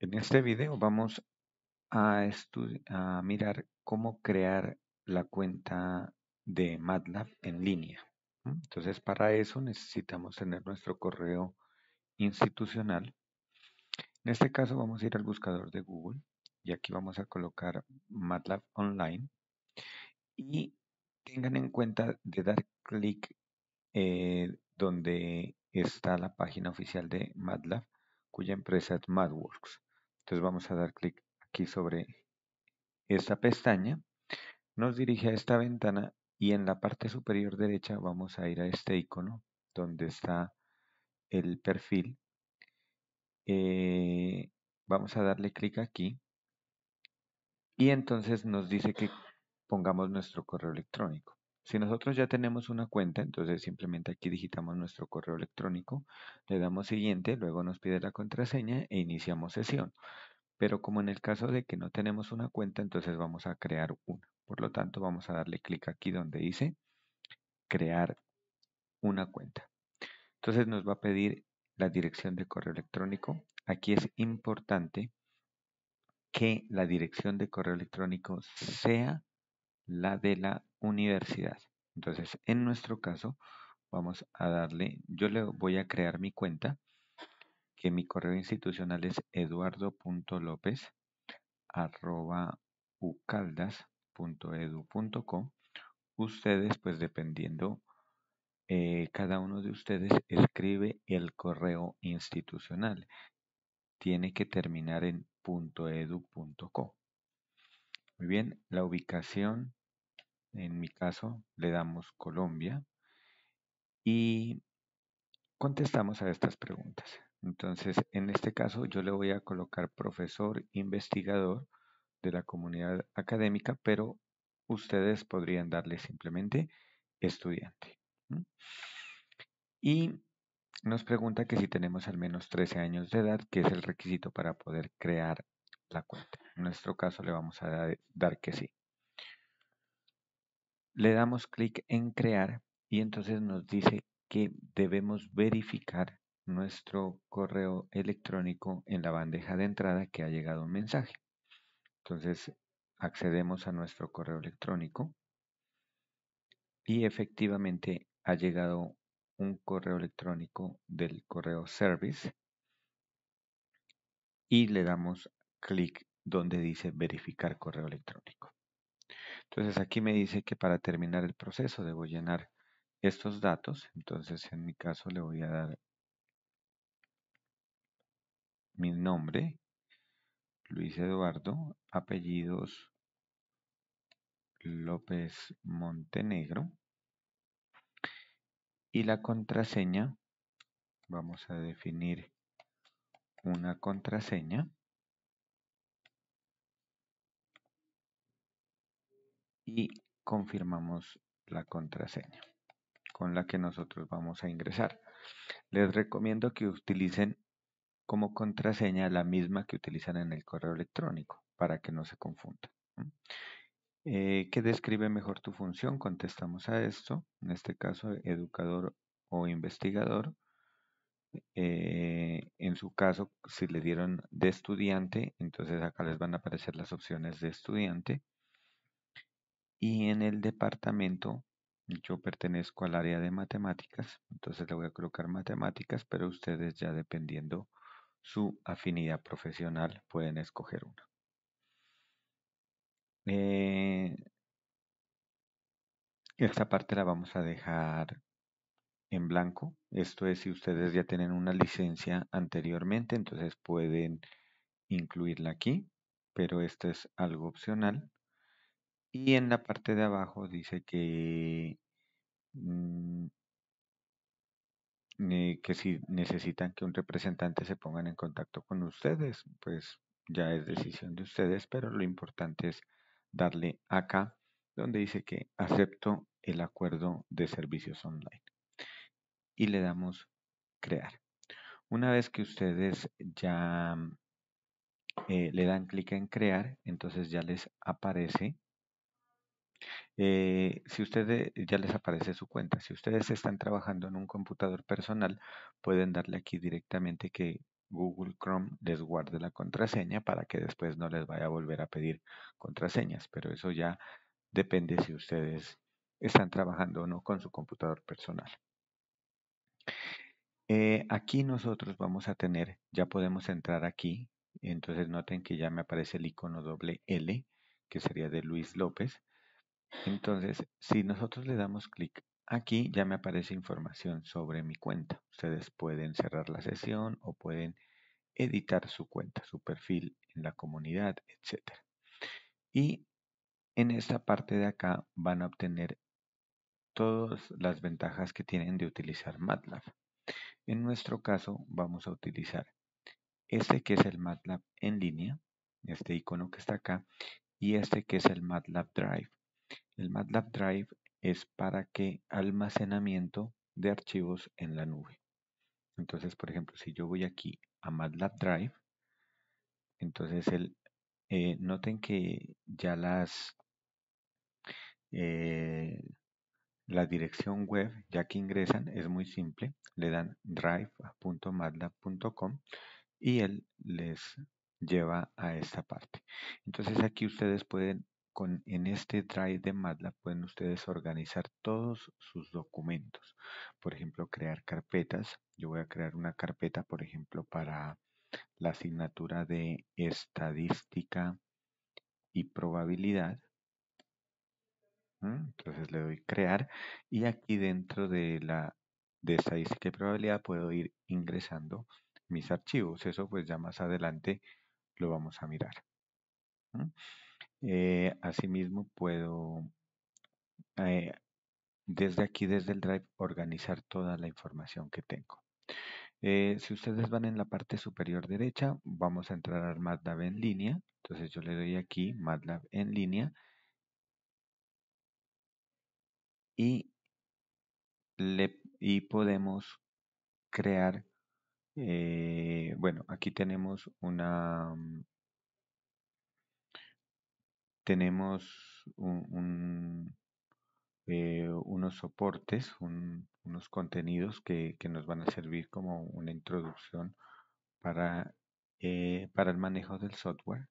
En este video vamos a, mirar cómo crear la cuenta de MATLAB en línea. Entonces para eso necesitamos tener nuestro correo institucional. En este caso vamos a ir al buscador de Google y aquí vamos a colocar MATLAB Online. Y tengan en cuenta de dar clic eh, donde está la página oficial de MATLAB cuya empresa es MadWorks. Entonces vamos a dar clic aquí sobre esta pestaña. Nos dirige a esta ventana y en la parte superior derecha vamos a ir a este icono donde está el perfil. Eh, vamos a darle clic aquí y entonces nos dice que pongamos nuestro correo electrónico. Si nosotros ya tenemos una cuenta, entonces simplemente aquí digitamos nuestro correo electrónico, le damos siguiente, luego nos pide la contraseña e iniciamos sesión. Pero como en el caso de que no tenemos una cuenta, entonces vamos a crear una. Por lo tanto, vamos a darle clic aquí donde dice crear una cuenta. Entonces nos va a pedir la dirección de correo electrónico. Aquí es importante que la dirección de correo electrónico sea la de la universidad. Entonces, en nuestro caso, vamos a darle, yo le voy a crear mi cuenta, que mi correo institucional es eduardo.lopez.ucaldas.edu.co. Ustedes, pues dependiendo, eh, cada uno de ustedes escribe el correo institucional. Tiene que terminar en .edu.co. Muy bien, la ubicación, en mi caso, le damos Colombia y contestamos a estas preguntas. Entonces, en este caso, yo le voy a colocar profesor investigador de la comunidad académica, pero ustedes podrían darle simplemente estudiante. Y nos pregunta que si tenemos al menos 13 años de edad, que es el requisito para poder crear la cuenta. En nuestro caso le vamos a dar que sí. Le damos clic en crear y entonces nos dice que debemos verificar nuestro correo electrónico en la bandeja de entrada que ha llegado un mensaje. Entonces accedemos a nuestro correo electrónico y efectivamente ha llegado un correo electrónico del correo service y le damos clic donde dice verificar correo electrónico. Entonces aquí me dice que para terminar el proceso debo llenar estos datos. Entonces en mi caso le voy a dar mi nombre, Luis Eduardo, apellidos López Montenegro y la contraseña. Vamos a definir una contraseña. y confirmamos la contraseña con la que nosotros vamos a ingresar. Les recomiendo que utilicen como contraseña la misma que utilizan en el correo electrónico para que no se confundan. Eh, ¿Qué describe mejor tu función? Contestamos a esto, en este caso educador o investigador. Eh, en su caso, si le dieron de estudiante, entonces acá les van a aparecer las opciones de estudiante. Y en el departamento, yo pertenezco al área de matemáticas, entonces le voy a colocar matemáticas, pero ustedes ya dependiendo su afinidad profesional pueden escoger una. Eh, esta parte la vamos a dejar en blanco. Esto es si ustedes ya tienen una licencia anteriormente, entonces pueden incluirla aquí, pero esto es algo opcional. Y en la parte de abajo dice que, mm, eh, que si necesitan que un representante se pongan en contacto con ustedes, pues ya es decisión de ustedes, pero lo importante es darle acá donde dice que acepto el acuerdo de servicios online. Y le damos crear. Una vez que ustedes ya eh, le dan clic en crear, entonces ya les aparece eh, si ustedes ya les aparece su cuenta, si ustedes están trabajando en un computador personal, pueden darle aquí directamente que Google Chrome desguarde la contraseña para que después no les vaya a volver a pedir contraseñas, pero eso ya depende si ustedes están trabajando o no con su computador personal. Eh, aquí nosotros vamos a tener, ya podemos entrar aquí, entonces noten que ya me aparece el icono doble L, que sería de Luis López. Entonces, si nosotros le damos clic aquí, ya me aparece información sobre mi cuenta. Ustedes pueden cerrar la sesión o pueden editar su cuenta, su perfil en la comunidad, etc. Y en esta parte de acá van a obtener todas las ventajas que tienen de utilizar MATLAB. En nuestro caso vamos a utilizar este que es el MATLAB en línea, este icono que está acá, y este que es el MATLAB Drive. El MATLAB Drive es para que almacenamiento de archivos en la nube. Entonces, por ejemplo, si yo voy aquí a MATLAB Drive, entonces el, eh, noten que ya las eh, la dirección web, ya que ingresan, es muy simple. Le dan drive.matlab.com y él les lleva a esta parte. Entonces aquí ustedes pueden en este drive de MATLAB pueden ustedes organizar todos sus documentos. Por ejemplo, crear carpetas. Yo voy a crear una carpeta, por ejemplo, para la asignatura de estadística y probabilidad. Mm, entonces le doy crear y aquí dentro de la de estadística y probabilidad puedo ir ingresando mis archivos. Eso pues ya más adelante lo vamos a mirar. Mm. Eh, asimismo, puedo eh, desde aquí, desde el Drive, organizar toda la información que tengo. Eh, si ustedes van en la parte superior derecha, vamos a entrar al MATLAB en línea. Entonces yo le doy aquí MATLAB en línea. Y, le, y podemos crear, bueno, aquí tenemos una, mm, tenemos un, eh, unos soportes, unos contenidos que, que, nos van a servir como una introducción para, eh, para el manejo del software